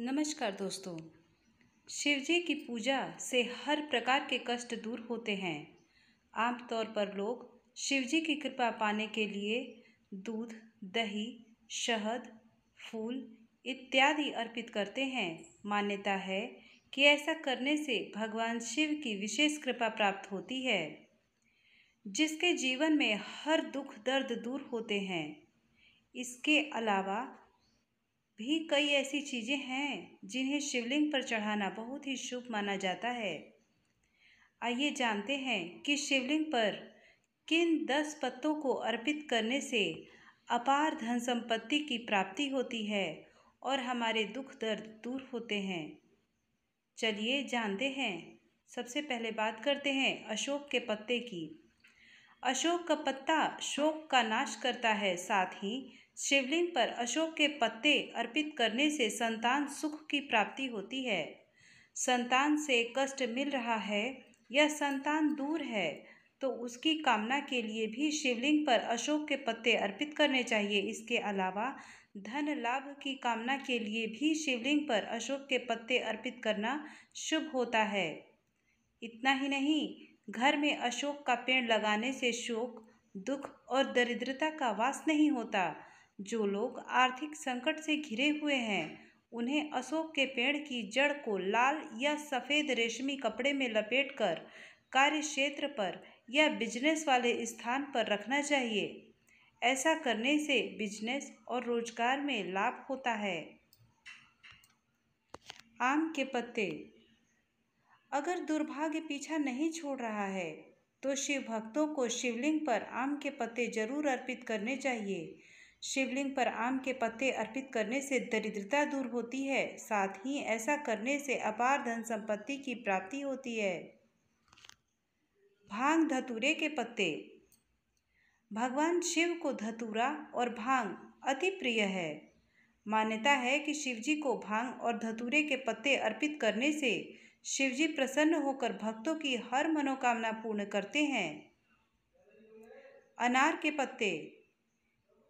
नमस्कार दोस्तों शिवजी की पूजा से हर प्रकार के कष्ट दूर होते हैं आमतौर पर लोग शिवजी की कृपा पाने के लिए दूध दही शहद फूल इत्यादि अर्पित करते हैं मान्यता है कि ऐसा करने से भगवान शिव की विशेष कृपा प्राप्त होती है जिसके जीवन में हर दुख दर्द दूर होते हैं इसके अलावा भी कई ऐसी चीज़ें हैं जिन्हें शिवलिंग पर चढ़ाना बहुत ही शुभ माना जाता है आइए जानते हैं कि शिवलिंग पर किन दस पत्तों को अर्पित करने से अपार धन संपत्ति की प्राप्ति होती है और हमारे दुख दर्द दूर होते हैं चलिए जानते हैं सबसे पहले बात करते हैं अशोक के पत्ते की अशोक का पत्ता शोक का नाश करता है साथ ही शिवलिंग पर अशोक के पत्ते अर्पित करने से संतान सुख की प्राप्ति होती है संतान से कष्ट मिल रहा है या संतान दूर है तो उसकी कामना के लिए भी शिवलिंग पर अशोक के पत्ते अर्पित करने चाहिए इसके अलावा धन लाभ की कामना के लिए भी शिवलिंग पर अशोक के पत्ते अर्पित करना शुभ होता है इतना ही नहीं घर में अशोक का पेड़ लगाने से शोक दुख और दरिद्रता का वास नहीं होता जो लोग आर्थिक संकट से घिरे हुए हैं उन्हें अशोक के पेड़ की जड़ को लाल या सफ़ेद रेशमी कपड़े में लपेटकर कार्य क्षेत्र पर या बिजनेस वाले स्थान पर रखना चाहिए ऐसा करने से बिजनेस और रोजगार में लाभ होता है आम के पत्ते अगर दुर्भाग्य पीछा नहीं छोड़ रहा है तो शिव भक्तों को शिवलिंग पर आम के पत्ते जरूर अर्पित करने चाहिए शिवलिंग पर आम के पत्ते अर्पित करने से दरिद्रता दूर होती है साथ ही ऐसा करने से अपार धन संपत्ति की प्राप्ति होती है भांग धतूरे के पत्ते भगवान शिव को धतूरा और भांग अति प्रिय है मान्यता है कि शिवजी को भांग और धतूरे के पत्ते अर्पित करने से शिवजी प्रसन्न होकर भक्तों की हर मनोकामना पूर्ण करते हैं अनार के पत्ते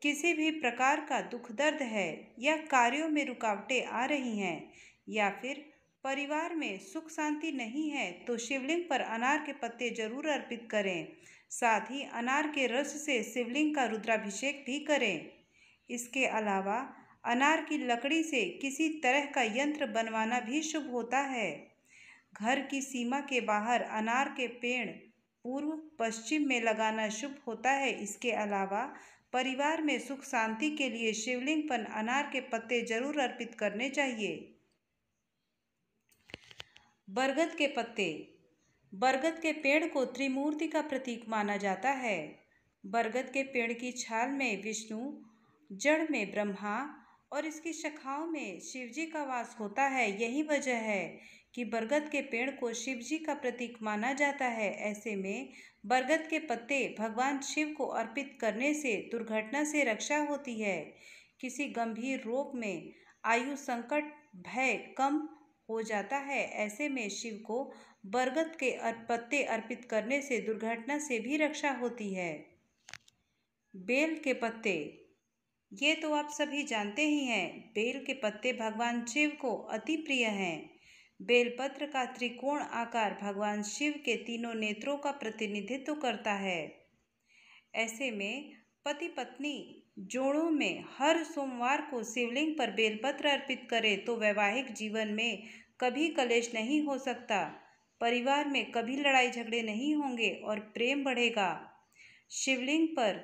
किसी भी प्रकार का दुख दर्द है या कार्यों में रुकावटें आ रही हैं या फिर परिवार में सुख शांति नहीं है तो शिवलिंग पर अनार के पत्ते जरूर अर्पित करें साथ ही अनार के रस से शिवलिंग का रुद्राभिषेक भी करें इसके अलावा अनार की लकड़ी से किसी तरह का यंत्र बनवाना भी शुभ होता है घर की सीमा के बाहर अनार के पेड़ पूर्व पश्चिम में लगाना शुभ होता है इसके अलावा परिवार में सुख शांति के लिए शिवलिंग पर अनार के पत्ते जरूर अर्पित करने चाहिए बरगद के पत्ते बरगद के पेड़ को त्रिमूर्ति का प्रतीक माना जाता है बरगद के पेड़ की छाल में विष्णु जड़ में ब्रह्मा और इसकी शाखाओं में शिवजी का वास होता है यही वजह है कि बरगद के पेड़ को शिव जी का प्रतीक माना जाता है ऐसे में बरगद के पत्ते भगवान शिव को अर्पित करने से दुर्घटना से रक्षा होती है किसी गंभीर रोग में आयु संकट भय कम हो जाता है ऐसे में शिव को बरगद के पत्ते अर्पित करने से दुर्घटना से भी रक्षा होती है बेल के पत्ते ये तो आप सभी जानते ही हैं बेल के पत्ते भगवान शिव को अति प्रिय हैं बेलपत्र का त्रिकोण आकार भगवान शिव के तीनों नेत्रों का प्रतिनिधित्व करता है ऐसे में पति पत्नी जोड़ों में हर सोमवार को शिवलिंग पर बेलपत्र अर्पित करें तो वैवाहिक जीवन में कभी कलेश नहीं हो सकता परिवार में कभी लड़ाई झगड़े नहीं होंगे और प्रेम बढ़ेगा शिवलिंग पर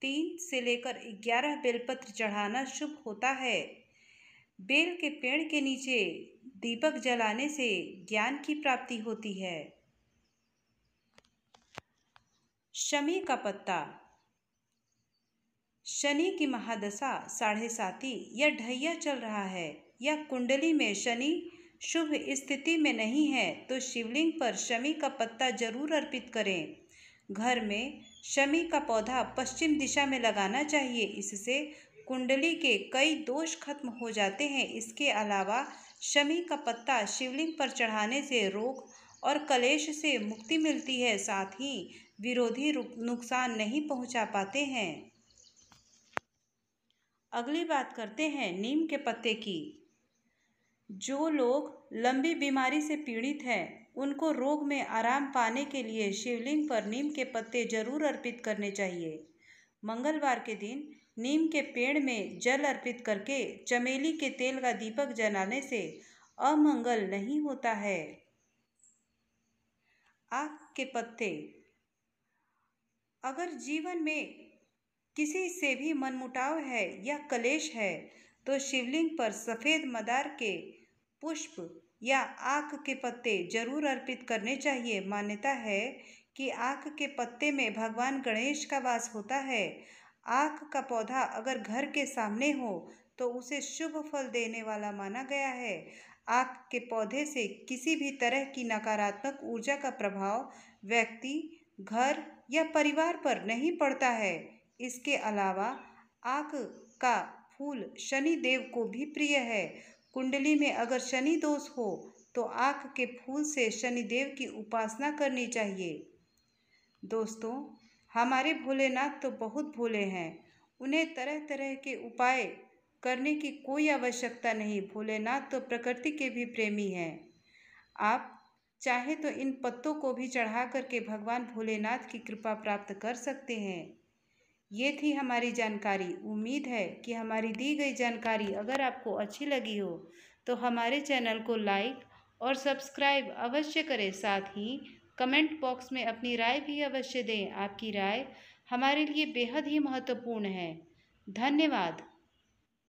तीन से लेकर ग्यारह बेलपत्र चढ़ाना शुभ होता है बेल के पेड़ के नीचे दीपक जलाने से ज्ञान की प्राप्ति होती है शमी का पत्ता शनि की महादशा साढ़े साती या ढैया चल रहा है या कुंडली में शनि शुभ स्थिति में नहीं है तो शिवलिंग पर शमी का पत्ता जरूर अर्पित करें घर में शमी का पौधा पश्चिम दिशा में लगाना चाहिए इससे कुंडली के कई दोष खत्म हो जाते हैं इसके अलावा शमी का पत्ता शिवलिंग पर चढ़ाने से रोग और कलेश से मुक्ति मिलती है साथ ही विरोधी नुकसान नहीं पहुंचा पाते हैं अगली बात करते हैं नीम के पत्ते की जो लोग लंबी बीमारी से पीड़ित हैं उनको रोग में आराम पाने के लिए शिवलिंग पर नीम के पत्ते जरूर अर्पित करने चाहिए मंगलवार के दिन नीम के पेड़ में जल अर्पित करके चमेली के तेल का दीपक जलाने से अमंगल नहीं होता है आग के पत्ते अगर जीवन में किसी से भी मनमुटाव है या कलेश है तो शिवलिंग पर सफ़ेद मदार के पुष्प या आक के पत्ते जरूर अर्पित करने चाहिए मान्यता है कि आक के पत्ते में भगवान गणेश का वास होता है आँख का पौधा अगर घर के सामने हो तो उसे शुभ फल देने वाला माना गया है आँख के पौधे से किसी भी तरह की नकारात्मक ऊर्जा का प्रभाव व्यक्ति घर या परिवार पर नहीं पड़ता है इसके अलावा आँख का फूल शनि देव को भी प्रिय है कुंडली में अगर शनि दोष हो तो आँख के फूल से शनि देव की उपासना करनी चाहिए दोस्तों हमारे भोलेनाथ तो बहुत भोले हैं उन्हें तरह तरह के उपाय करने की कोई आवश्यकता नहीं भोलेनाथ तो प्रकृति के भी प्रेमी हैं आप चाहे तो इन पत्तों को भी चढ़ा करके भगवान भोलेनाथ की कृपा प्राप्त कर सकते हैं ये थी हमारी जानकारी उम्मीद है कि हमारी दी गई जानकारी अगर आपको अच्छी लगी हो तो हमारे चैनल को लाइक और सब्सक्राइब अवश्य करें साथ ही कमेंट बॉक्स में अपनी राय भी अवश्य दें आपकी राय हमारे लिए बेहद ही महत्वपूर्ण है धन्यवाद